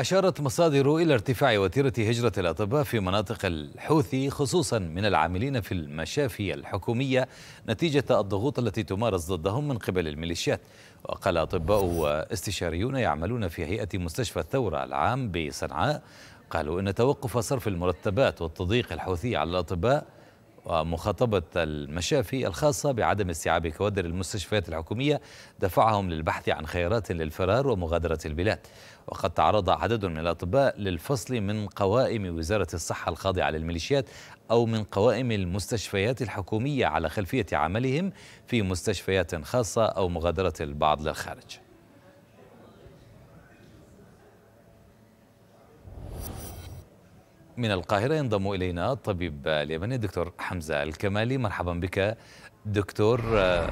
أشارت مصادر إلى ارتفاع وتيرة هجرة الأطباء في مناطق الحوثي خصوصا من العاملين في المشافي الحكومية نتيجة الضغوط التي تمارس ضدهم من قبل الميليشيات وقال أطباء واستشاريون يعملون في هيئة مستشفى الثورة العام بصنعاء قالوا إن توقف صرف المرتبات والتضييق الحوثي على الأطباء ومخاطبة المشافي الخاصة بعدم استيعاب كوادر المستشفيات الحكومية دفعهم للبحث عن خيارات للفرار ومغادرة البلاد وقد تعرض عدد من الأطباء للفصل من قوائم وزارة الصحة الخاضعة للميليشيات أو من قوائم المستشفيات الحكومية على خلفية عملهم في مستشفيات خاصة أو مغادرة البعض للخارج من القاهرة ينضم إلينا الطبيب اليمني الدكتور حمزة الكمالي مرحبا بك دكتور آه،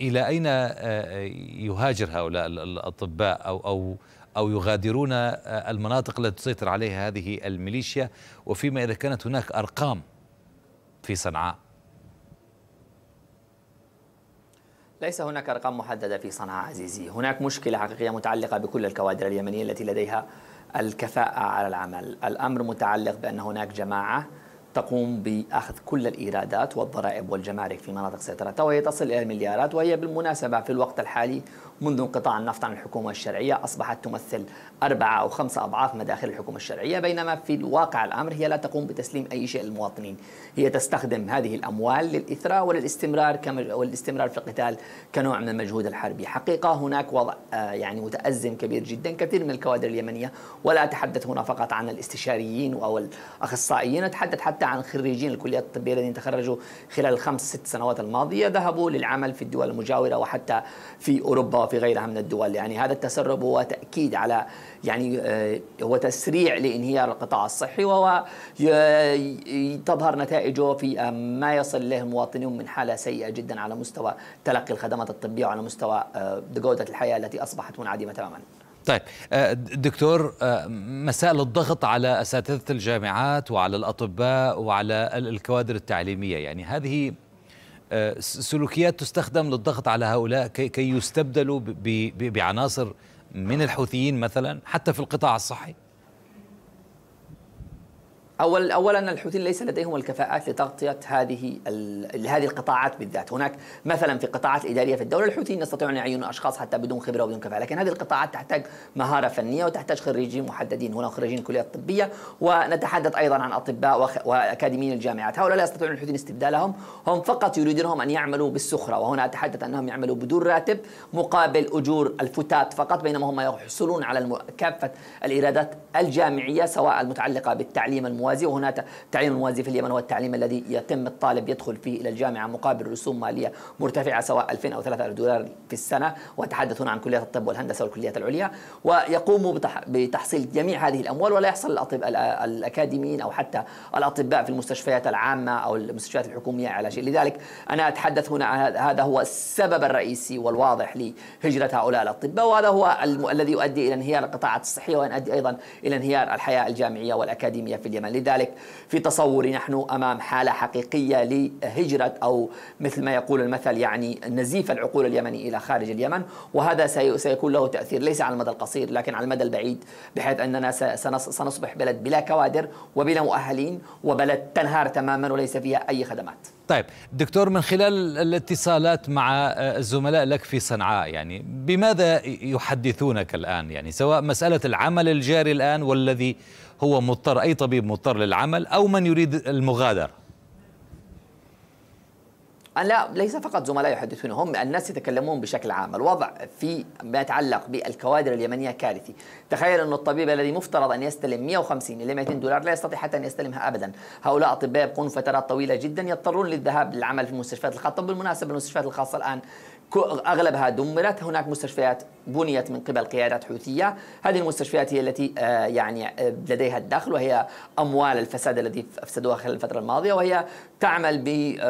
إلى أين آه، آه، يهاجر هؤلاء الأطباء أو أو أو يغادرون المناطق التي تسيطر عليها هذه الميليشيا وفيما إذا كانت هناك أرقام في صنعاء ليس هناك أرقام محددة في صنعاء عزيزي هناك مشكلة حقيقية متعلقة بكل الكوادر اليمنية التي لديها الكفاءة على العمل الأمر متعلق بأن هناك جماعة تقوم بأخذ كل الإيرادات والضرائب والجمارك في مناطق سيطرتها وهي تصل إلى المليارات وهي بالمناسبة في الوقت الحالي منذ انقطاع النفط عن الحكومة الشرعية أصبحت تمثل أربعة أو خمسة أضعاف مداخل الحكومة الشرعية بينما في الواقع الأمر هي لا تقوم بتسليم أي شيء للمواطنين هي تستخدم هذه الأموال للإثراء وللاستمرار والاستمرار في القتال كنوع من المجهود الحربي حقيقة هناك وضع آه، يعني متأزم كبير جدا كثير من الكوادر اليمنية ولا أتحدث هنا فقط عن الاستشاريين أو الأخصائيين أتحدث حتى حتى عن خريجين الكليات الطبية الذين تخرجوا خلال الخمس ست سنوات الماضية ذهبوا للعمل في الدول المجاورة وحتى في أوروبا وفي غيرها من الدول يعني هذا التسرب هو تأكيد على يعني آه، هو تسريع لانهيار القطاع الصحي وهو آه، تظهر نتائجه في آه، ما يصل اليه المواطنون من حاله سيئه جدا على مستوى تلقي الخدمات الطبيه وعلى مستوى جوده الحياه التي اصبحت منعدمه تماما. طيب آه، دكتور آه، مسائل الضغط على اساتذه الجامعات وعلى الاطباء وعلى الكوادر التعليميه يعني هذه آه، سلوكيات تستخدم للضغط على هؤلاء كي يستبدلوا بعناصر من الحوثيين مثلا حتى في القطاع الصحي أول أولا الحوثيين ليس لديهم الكفاءات لتغطية هذه هذه القطاعات بالذات، هناك مثلا في القطاعات الإدارية في الدولة الحوثيين يستطيعون أن يعينوا أشخاص حتى بدون خبرة وبدون كفاءة، لكن هذه القطاعات تحتاج مهارة فنية وتحتاج خريجين محددين، هنا خريجين الكليات الطبية ونتحدث أيضا عن أطباء وأكاديميين الجامعات، هؤلاء لا يستطيعون الحوثيين استبدالهم، هم فقط يريدونهم أن يعملوا بالسخرة، وهنا أتحدث أنهم يعملوا بدون راتب مقابل أجور الفتات فقط بينما هم يحصلون على كافة الإيرادات الجامعية سواء المتعلقة بالتعليم المواد الموازي وهناك تعليم الموازي في اليمن هو التعليم الذي يتم الطالب يدخل فيه إلى الجامعة مقابل رسوم مالية مرتفعة سواء 2000 أو 3000 دولار في السنة وتحدث هنا عن كليات الطب والهندسة والكليات العليا ويقوموا بتحصيل جميع هذه الأموال ولا يحصل الأطباء الأكاديميين أو حتى الأطباء في المستشفيات العامة أو المستشفيات الحكومية على شيء لذلك أنا أتحدث هنا هذا هو السبب الرئيسي والواضح لهجرة هؤلاء الأطباء وهذا هو الذي يؤدي إلى انهيار القطاعات الصحية ويؤدي أيضا إلى انهيار الحياة الجامعية والأكاديمية في اليمن لذلك في تصوري نحن أمام حالة حقيقية لهجرة أو مثل ما يقول المثل يعني نزيف العقول اليمني إلى خارج اليمن وهذا سيكون له تأثير ليس على المدى القصير لكن على المدى البعيد بحيث أننا سنصبح بلد بلا كوادر وبلا مؤهلين وبلد تنهار تماما وليس فيها أي خدمات طيب دكتور من خلال الاتصالات مع آه، الزملاء لك في صنعاء يعني بماذا يحدثونك الآن يعني سواء مسألة العمل الجاري الآن والذي هو مضطر أي طبيب مضطر للعمل أو من يريد المغادرة أه، لا ليس فقط زملاء يحدثون هم الناس يتكلمون بشكل عام الوضع في ما يتعلق بالكوادر اليمنية كارثي تخيل أن الطبيب الذي مفترض أن يستلم 150 إلى 200 دولار لا يستطيع حتى أن يستلمها أبدا هؤلاء الأطباء يبقون فترات طويلة جدا يضطرون للذهاب للعمل في المستشفيات الخاصة بالمناسبة المستشفيات الخاصة الآن اغلبها دمرت هناك مستشفيات بنيت من قبل قيادات حوثيه هذه المستشفيات هي التي آه، يعني آه، لديها الدخل وهي اموال الفساد الذي افسدوها خلال الفتره الماضيه وهي تعمل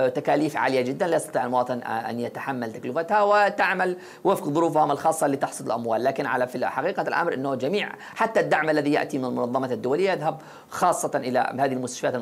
بتكاليف عاليه جدا جدا لا يستطيع المواطن أن يتحمل تكلفتها وتعمل وفق ظروفهم الخاصة لتحصد الأموال لكن على في حقيقة الأمر أنه جميع حتى الدعم الذي يأتي من المنظمة الدولية يذهب خاصة إلى هذه المستشفيات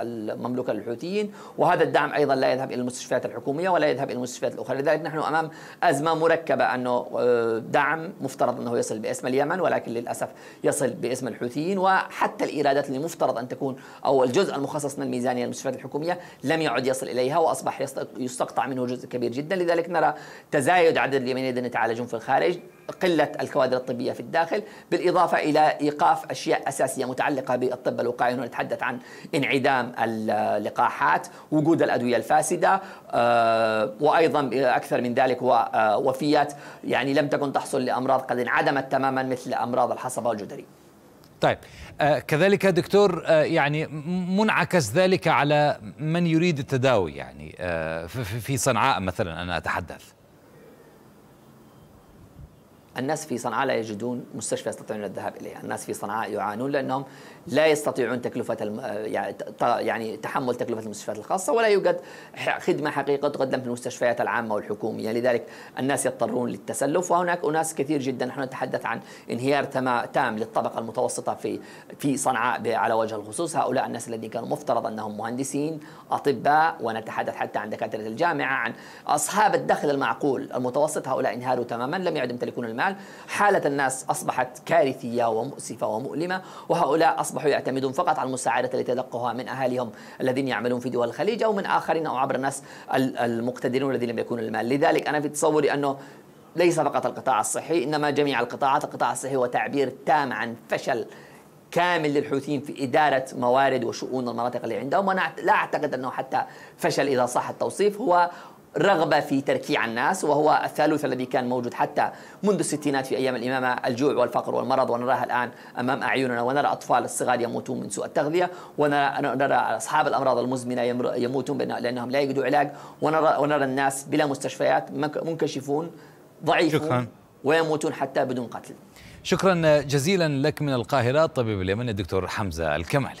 المملوكة للحوثيين وهذا الدعم أيضا لا يذهب إلى المستشفيات الحكومية ولا يذهب إلى المستشفيات الأخرى لذلك نحن أمام أزمة مركبة أنه آه، دعم مفترض أنه يصل باسم اليمن ولكن للأسف يصل باسم الحوثيين وحتى الإيرادات اللي مفترض أن تكون أو الجزء المخصص من الميزانية للمستشفيات الحكومية لم يعد يصل إليها وأصبح يصل يستقطع منه جزء كبير جدا لذلك نرى تزايد عدد اليمين الذين يتعالجون في الخارج قلة الكوادر الطبية في الداخل بالإضافة إلى إيقاف أشياء أساسية متعلقة بالطب الوقائي نتحدث عن انعدام اللقاحات وجود الأدوية الفاسدة آه، وأيضا أكثر من ذلك هو آه، وفيات يعني لم تكن تحصل لأمراض قد انعدمت تماما مثل أمراض الحصبة والجدري طيب آه كذلك دكتور آه يعني منعكس ذلك على من يريد التداوي يعني آه في صنعاء مثلا انا اتحدث الناس في صنعاء لا يجدون مستشفى يستطيعون الذهاب اليه، الناس في صنعاء يعانون لانهم لا يستطيعون تكلفه يعني, يعني تحمل تكلفه المستشفيات الخاصه ولا يوجد خدمه حقيقه تقدم في المستشفيات العامه والحكوميه، لذلك الناس يضطرون للتسلف وهناك اناس كثير جدا نحن نتحدث عن انهيار تام للطبقه المتوسطه في في صنعاء على وجه الخصوص، هؤلاء الناس الذين كانوا مفترض انهم مهندسين، اطباء ونتحدث حتى عن دكاتره الجامعه عن اصحاب الدخل المعقول المتوسط هؤلاء انهاروا تماما لم يعد يمتلكون المال معا حالة الناس أصبحت كارثية ومؤسفة ومؤلمة وهؤلاء أصبحوا يعتمدون فقط على المساعدة التي تلقوها من أهاليهم الذين يعملون في دول الخليج أو من آخرين أو عبر الناس المقتدرون الذين لم يكونوا المال لذلك أنا في تصوري أنه ليس فقط القطاع الصحي إنما جميع القطاعات القطاع الصحي هو تعبير تام عن فشل كامل للحوثيين في إدارة موارد وشؤون المناطق اللي عندهم وأنا لا أعتقد أنه حتى فشل إذا صح التوصيف هو رغبة في تركيع الناس وهو الثالوث الذي كان موجود حتى منذ الستينات في أيام الإمامة الجوع والفقر والمرض ونراها الآن أمام أعيننا ونرى أطفال الصغار يموتون من سوء التغذية ونرى أصحاب الأمراض المزمنة يموتون لأنهم لا يجدوا علاج ونرى, ونرى الناس بلا مستشفيات منكشفون ضعيفون شكرا. ويموتون حتى بدون قتل شكرا جزيلا لك من القاهرة طبيب اليمن الدكتور حمزة الكمالي